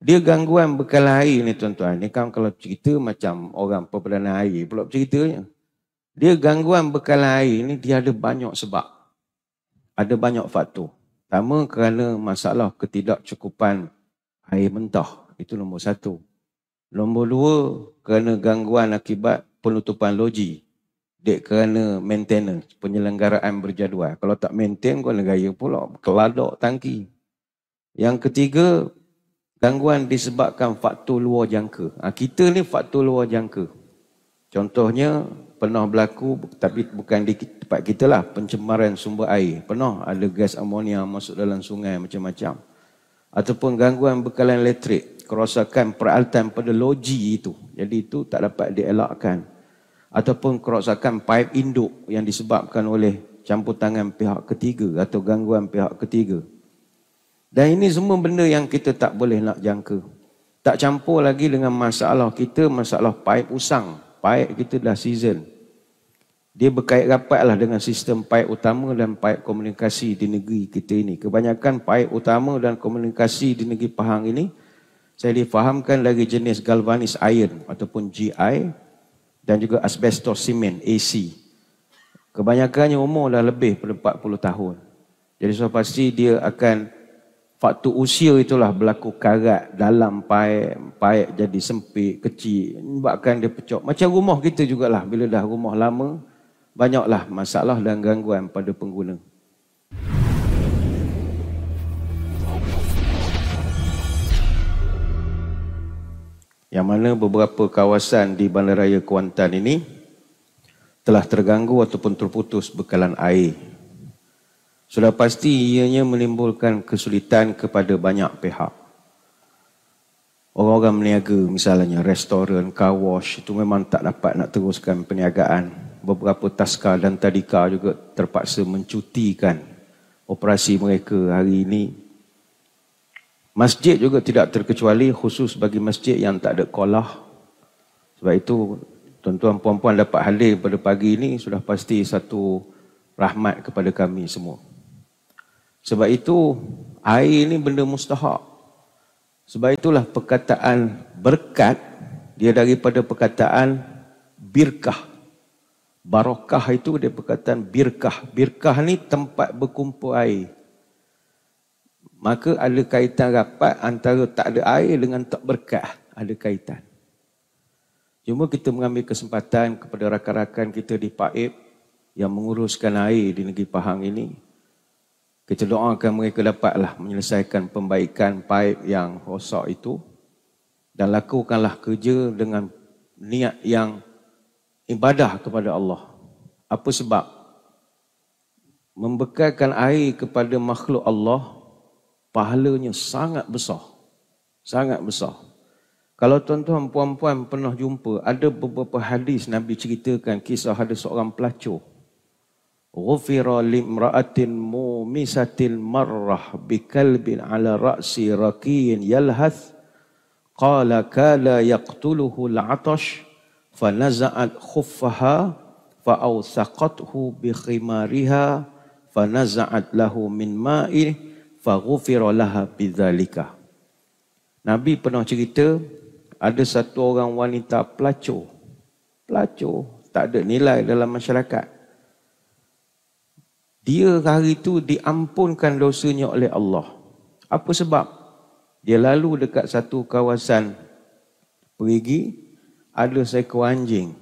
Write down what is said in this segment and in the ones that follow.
Dia gangguan bekal air ni tuan-tuan. Ni kan kalau cerita macam orang perbelanan air pula ceritanya. Dia gangguan bekal air ni dia ada banyak sebab. Ada banyak faktor. Pertama kerana masalah ketidakcukupan air mentah. Itu nombor satu. Nombor dua kerana gangguan akibat penutupan loji. Dek kerana maintenance, penyelenggaraan berjadual. Kalau tak maintain kau negara pula, keladok tangki. Yang ketiga, Gangguan disebabkan faktor luar jangka. Ha, kita ni faktor luar jangka. Contohnya, pernah berlaku tapi bukan di tempat kita lah. Pencemaran sumber air. Pernah ada gas amonia masuk dalam sungai macam-macam. Ataupun gangguan bekalan elektrik. Kerosakan peralatan pada loji itu. Jadi itu tak dapat dielakkan. Ataupun kerosakan paip induk yang disebabkan oleh campur tangan pihak ketiga atau gangguan pihak ketiga. Dan ini semua benda yang kita tak boleh nak jangka. Tak campur lagi dengan masalah kita, masalah paip usang. Paip kita dah season. Dia berkait lah dengan sistem paip utama dan paip komunikasi di negeri kita ini. Kebanyakan paip utama dan komunikasi di negeri Pahang ini, saya difahamkan lagi jenis galvanis iron ataupun GI dan juga asbestos simen AC. Kebanyakannya umur dah lebih daripada 40 tahun. Jadi sudah pasti dia akan Faktor usia itulah berlaku karat dalam paik, paik jadi sempit, kecil, buatkan dia pecah. Macam rumah kita jugalah, bila dah rumah lama, banyaklah masalah dan gangguan pada pengguna. Yang mana beberapa kawasan di Bandaraya Kuantan ini telah terganggu ataupun terputus bekalan air sudah pasti ianya menimbulkan kesulitan kepada banyak pihak. Orang-orang meniaga misalnya restoran, car wash itu memang tak dapat nak teruskan perniagaan. Beberapa taska dan tadika juga terpaksa mencutikan operasi mereka hari ini. Masjid juga tidak terkecuali khusus bagi masjid yang tak ada kolah. Sebab itu tuan-tuan puan-puan dapat hadir pada pagi ini sudah pasti satu rahmat kepada kami semua. Sebab itu air ini benda mustahak. Sebab itulah perkataan berkat dia daripada perkataan birkah. Barokah itu dia perkataan birkah. Birkah ni tempat berkumpul air. Maka ada kaitan rapat antara tak ada air dengan tak berkat. Ada kaitan. Cuma kita mengambil kesempatan kepada rakan-rakan kita di Paib yang menguruskan air di negeri Pahang ini kita doakan mereka dapatlah menyelesaikan pembaikan paip yang rosak itu dan lakukanlah kerja dengan niat yang ibadah kepada Allah. Apa sebab? Membekalkan air kepada makhluk Allah, pahalanya sangat besar. Sangat besar. Kalau tuan-tuan, puan-puan pernah jumpa, ada beberapa hadis Nabi ceritakan kisah ada seorang pelacur Ghufira limra'atin mumisatin marrah bikalbin ala ra'si rakiin yalhath qala kala yaqtuluhu al'atash fanaza'at khuffaha fa'awthaqathu bikhimariha fanaza'at lahu min ma'i faghufira laha bidzalika Nabi pernah cerita ada satu orang wanita pelacur pelacur tak ada nilai dalam masyarakat dia hari itu diampunkan dosanya oleh Allah. Apa sebab? Dia lalu dekat satu kawasan perigi, ada seekor anjing.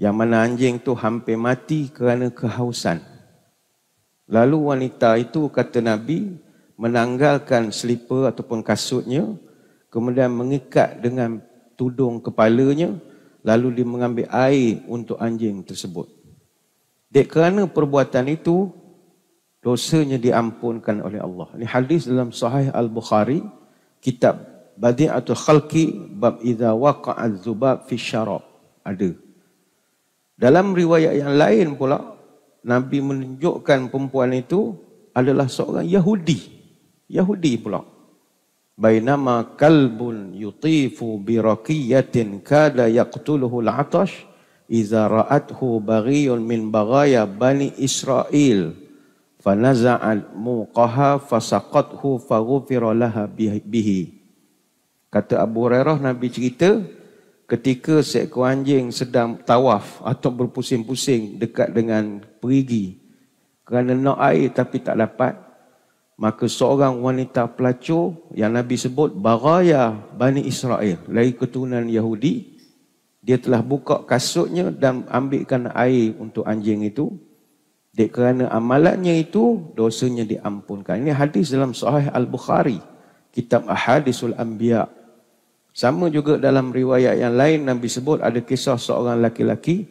Yang mana anjing tu hampir mati kerana kehausan. Lalu wanita itu kata Nabi, menanggalkan selipar ataupun kasutnya, kemudian mengikat dengan tudung kepalanya, lalu dia mengambil air untuk anjing tersebut. Dan kerana perbuatan itu, dosanya diampunkan oleh Allah. Ini hadis dalam Sahih Al-Bukhari, kitab Badi'atul Khalqi bab idza waqa'a dzubab fi syarab. Ada. Dalam riwayat yang lain pula, Nabi menunjukkan perempuan itu adalah seorang Yahudi. Yahudi pula. Bainama kalbun yutifu birakiyatin kada yaqtuluhu al-atash iza ra'athu baghiyun min baghaya bani Israel fanaza'al muqaha fasaqathu faghufira laha bihi kata Abu Hurairah Nabi cerita ketika seekor anjing sedang tawaf atau berpusing-pusing dekat dengan perigi kerana nak air tapi tak dapat maka seorang wanita pelacur yang Nabi sebut Baraya Bani Israel lagi keturunan Yahudi dia telah buka kasutnya dan ambilkan air untuk anjing itu dia kerana amalannya itu dosanya diampunkan. Ini hadis dalam Sahih Al-Bukhari, kitab Ahadisul Anbiya. Sama juga dalam riwayat yang lain Nabi sebut ada kisah seorang laki-laki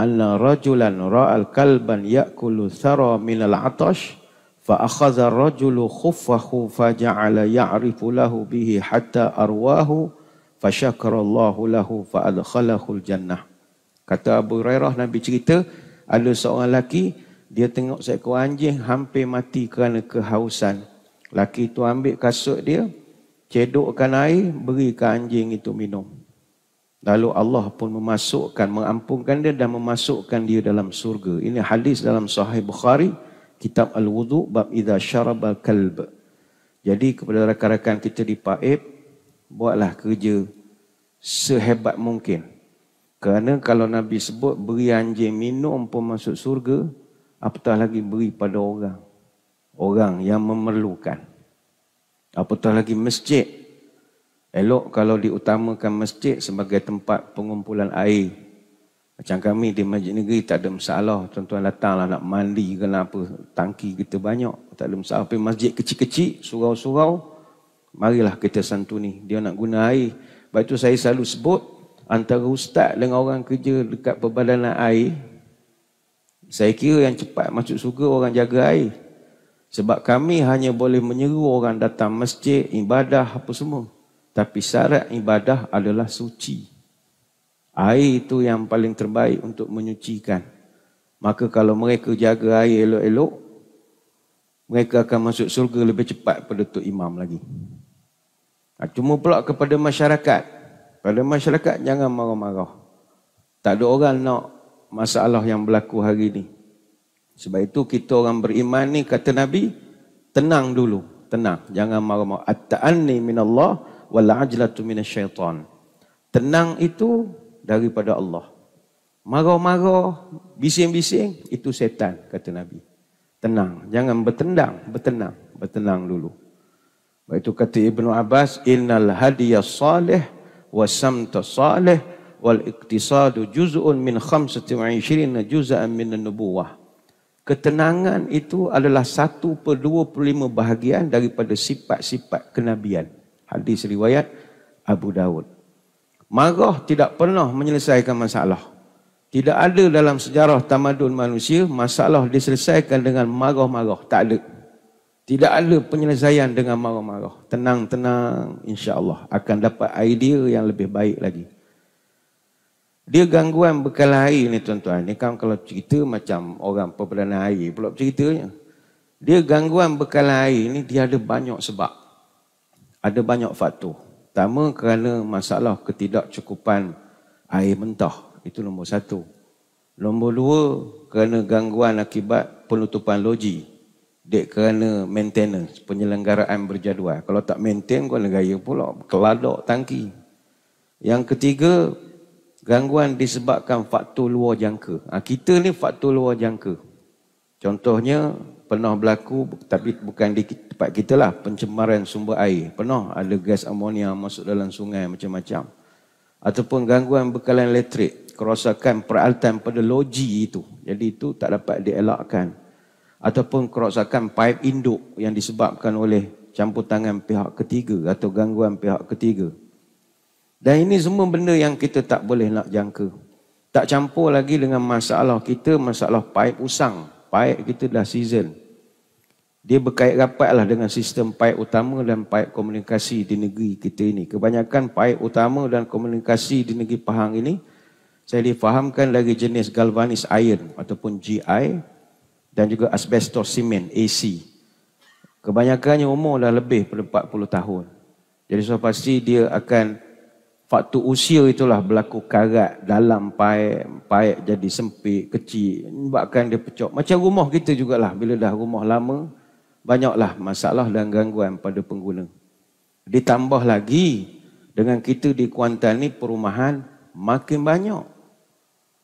anna rajulan ra'al kalban ya'kulu thara min al-'atash fa akhadha ar-rajulu khuffahu fa ja'ala ya'rifu lahu bihi hatta arwahu fa syakarallahu lahu fa adkhalahu al-jannah. Kata Abu Hurairah Nabi cerita ada seorang laki dia tengok seekor anjing hampir mati kerana kehausan. Laki itu ambil kasut dia, cedokkan air, berikan anjing itu minum. Lalu Allah pun memasukkan, mengampunkan dia dan memasukkan dia dalam surga. Ini hadis dalam Sahih Bukhari, Kitab Al-Wudhu, Bab Iza Syaraba Kalb. Jadi kepada rakan-rakan kita di Paib, buatlah kerja sehebat mungkin. Kerana kalau Nabi sebut beri anjing minum pun masuk surga, Apatah lagi beri pada orang. Orang yang memerlukan. Apatah lagi masjid. Elok kalau diutamakan masjid sebagai tempat pengumpulan air. Macam kami di masjid negeri tak ada masalah. Tuan-tuan datanglah nak mandi kenapa. Tangki kita banyak. Tak ada masalah. Tapi masjid kecil-kecil, surau-surau. Marilah kita santuni. Dia nak guna air. Sebab itu saya selalu sebut antara ustaz dengan orang kerja dekat perbadanan air saya kira yang cepat masuk surga orang jaga air. Sebab kami hanya boleh menyeru orang datang masjid, ibadah, apa semua. Tapi syarat ibadah adalah suci. Air itu yang paling terbaik untuk menyucikan. Maka kalau mereka jaga air elok-elok, mereka akan masuk surga lebih cepat pada Tok Imam lagi. Ha, cuma pula kepada masyarakat. Pada masyarakat jangan marah-marah. Tak ada orang nak masalah yang berlaku hari ini. Sebab itu kita orang beriman ni kata Nabi, tenang dulu, tenang. Jangan marah-marah. At-ta'anni minallah wal ajlatu minasyaitan. Tenang itu daripada Allah. Marah-marah, bising-bising, itu setan, kata Nabi. Tenang, jangan bertendang, bertenang, bertenang dulu. Sebab itu kata Ibn Abbas, Innal hadiyya salih, wa wasamta salih, wal iktisadu juz'un min 25 juz'an min an-nubuwah. Ketenangan itu adalah satu per dua 1 lima bahagian daripada sifat-sifat kenabian. Hadis riwayat Abu Dawud. Marah tidak pernah menyelesaikan masalah. Tidak ada dalam sejarah tamadun manusia masalah diselesaikan dengan marah-marah. Tak ada. Tidak ada penyelesaian dengan marah-marah. Tenang-tenang insya-Allah akan dapat idea yang lebih baik lagi. Dia gangguan bekal air ni tuan-tuan. Ni kan kalau cerita macam orang perbelanan air pula ceritanya. Dia gangguan bekal air ni dia ada banyak sebab. Ada banyak faktor. Pertama kerana masalah ketidakcukupan air mentah. Itu nombor satu. Nombor dua kerana gangguan akibat penutupan loji. Dek kerana maintenance, penyelenggaraan berjadual. Kalau tak maintain kau negara pula, keladok tangki. Yang ketiga, gangguan disebabkan faktor luar jangka. Ha, kita ni faktor luar jangka. Contohnya pernah berlaku tapi bukan di tempat kita lah pencemaran sumber air. Pernah ada gas amonia masuk dalam sungai macam-macam. Ataupun gangguan bekalan elektrik, kerosakan peralatan pada loji itu. Jadi itu tak dapat dielakkan. Ataupun kerosakan pipe induk yang disebabkan oleh campur tangan pihak ketiga atau gangguan pihak ketiga. Dan ini semua benda yang kita tak boleh nak jangka. Tak campur lagi dengan masalah kita, masalah paip usang. Paip kita dah season. Dia berkait lah dengan sistem paip utama dan paip komunikasi di negeri kita ini. Kebanyakan paip utama dan komunikasi di negeri Pahang ini, saya difahamkan dari jenis galvanis iron ataupun GI dan juga asbestos simen AC. Kebanyakannya umur dah lebih daripada 40 tahun. Jadi sudah pasti dia akan Waktu usia itulah berlaku karat dalam paik, paik jadi sempit, kecil, buatkan dia pecah. Macam rumah kita jugalah, bila dah rumah lama, banyaklah masalah dan gangguan pada pengguna. Ditambah lagi, dengan kita di Kuantan ni perumahan makin banyak.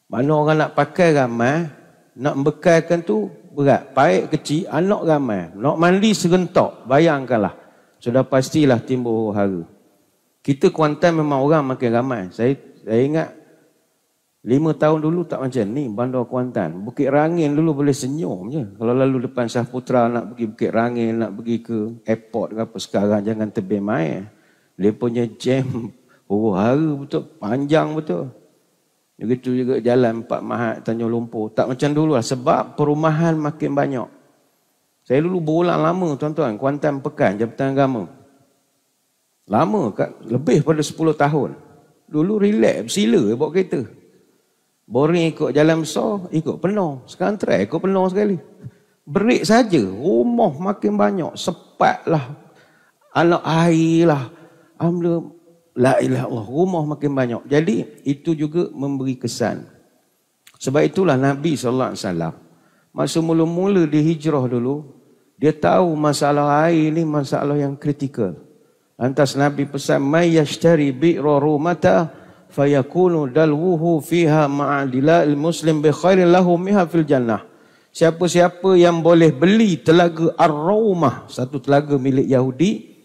Mana orang nak pakai ramai, nak membekalkan tu berat. Paik kecil, anak ramai. Nak mandi serentak, bayangkanlah. Sudah pastilah timbul hara. Kita Kuantan memang orang makin ramai. Saya saya ingat lima tahun dulu tak macam ni bandar Kuantan. Bukit Rangin dulu boleh senyum je. Kalau lalu depan Syah Putra nak pergi Bukit Rangin, nak pergi ke airport ke apa sekarang jangan tebing main. Dia punya jam huru oh, hara betul, panjang betul. Begitu juga jalan Pak Mahat, Tanya Lumpur. Tak macam dulu lah. Sebab perumahan makin banyak. Saya dulu berulang lama tuan-tuan. Kuantan Pekan, Jabatan Agama. Lama kat, lebih pada 10 tahun. Dulu relax, sila je bawa kereta. Boring ikut jalan besar, ikut penuh. Sekarang try, ikut penuh sekali. Break saja, rumah makin banyak, sepat lah. Anak air lah. Alhamdulillah, la ilah Allah, rumah makin banyak. Jadi, itu juga memberi kesan. Sebab itulah Nabi SAW, masa mula-mula dia hijrah dulu, dia tahu masalah air ni masalah yang kritikal. Antas Nabi pesan mayyashtari bi'ra rumata fayakunu dalwuhu fiha ma'adila al-muslim bi khairin lahu miha fil jannah. Siapa-siapa yang boleh beli telaga Ar-Rawmah, satu telaga milik Yahudi,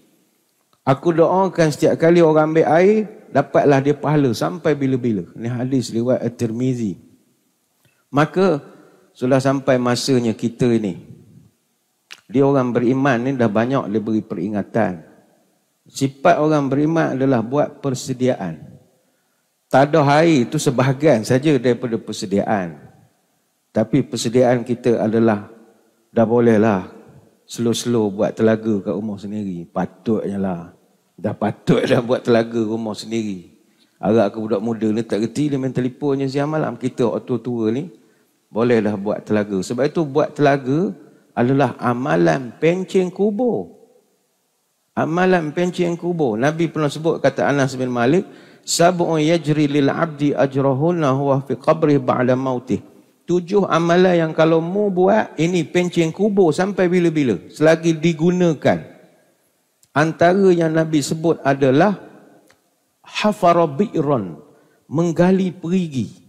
aku doakan setiap kali orang ambil air, dapatlah dia pahala sampai bila-bila. Ini hadis lewat At-Tirmizi. Maka, sudah sampai masanya kita ini. Dia orang beriman ini dah banyak dia beri peringatan. Sifat orang beriman adalah buat persediaan. Tak ada itu sebahagian saja daripada persediaan. Tapi persediaan kita adalah dah bolehlah slow-slow buat telaga kat rumah sendiri. Patutnya lah. Dah patut dah buat telaga rumah sendiri. Agak aku budak muda ni tak kerti dia main telefonnya siang malam. Kita orang tua-tua ni bolehlah buat telaga. Sebab itu buat telaga adalah amalan pencing kubur. Amalan pencing kubur. Nabi pernah sebut kata Anas bin Malik, sab'un yajri lil abdi ajrahunna huwa fi qabrih ba'da mautih. Tujuh amalan yang kalau mu buat, ini pencing kubur sampai bila-bila. Selagi digunakan. Antara yang Nabi sebut adalah hafara bi'ran. Menggali perigi.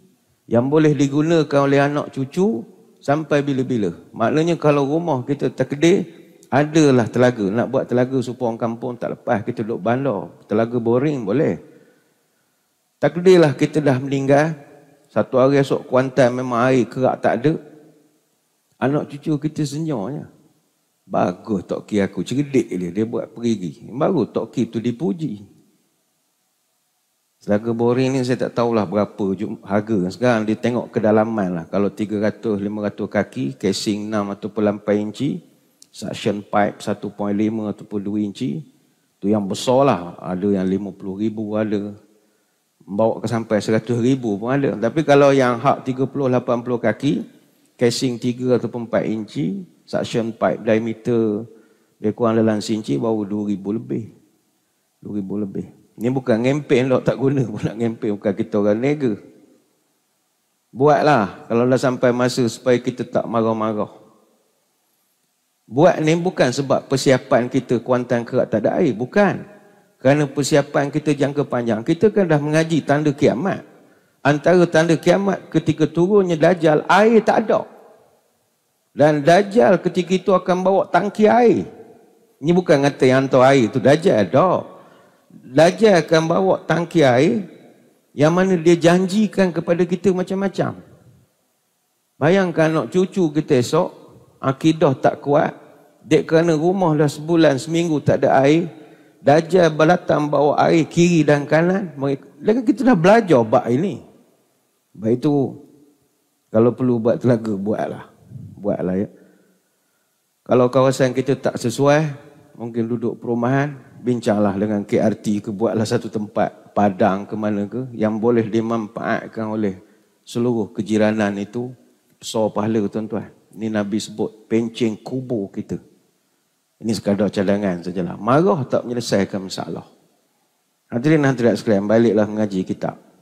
Yang boleh digunakan oleh anak cucu sampai bila-bila. Maknanya kalau rumah kita terkedir, adalah telaga. Nak buat telaga supaya orang kampung tak lepas. Kita duduk bandar. Telaga boring boleh. lah kita dah meninggal. Satu hari esok Kuantan memang air kerak tak ada. Anak cucu kita senyumnya. Bagus tok ki aku cerdik dia dia buat perigi. Baru tok ki tu dipuji. Selaga boring ni saya tak tahulah berapa harga. Sekarang dia tengok kedalaman lah. Kalau 300-500 kaki, casing 6 atau lampai inci, suction pipe 1.5 ataupun 2 inci tu yang besar lah ada yang 50 ribu ada bawa ke sampai 100 ribu pun ada tapi kalau yang hak 30-80 kaki casing 3 ataupun 4 inci suction pipe diameter dia kurang dalam inci baru 2 ribu lebih 2 ribu lebih ni bukan ngempen lho, tak guna pun nak ngempen bukan kita orang nega buatlah kalau dah sampai masa supaya kita tak marah-marah Buat ni bukan sebab persiapan kita Kuantan kerak tak ada air. Bukan. Kerana persiapan kita jangka panjang. Kita kan dah mengaji tanda kiamat. Antara tanda kiamat ketika turunnya dajjal, air tak ada. Dan dajjal ketika itu akan bawa tangki air. Ini bukan kata yang hantar air itu. Dajjal ada. Dajjal akan bawa tangki air yang mana dia janjikan kepada kita macam-macam. Bayangkan nak cucu kita esok akidah tak kuat dek kerana rumah dah sebulan seminggu tak ada air dajal belatang bawa air kiri dan kanan mereka kita dah belajar bab ini bab itu kalau perlu buat telaga buatlah buatlah ya kalau kawasan kita tak sesuai mungkin duduk perumahan bincanglah dengan KRT ke buatlah satu tempat padang ke mana ke yang boleh dimanfaatkan oleh seluruh kejiranan itu besar pahala tuan-tuan ini Nabi sebut penceng kubur kita. Ini sekadar cadangan sajalah. Marah tak menyelesaikan masalah. Hadirin hadirat sekalian, baliklah mengaji kitab.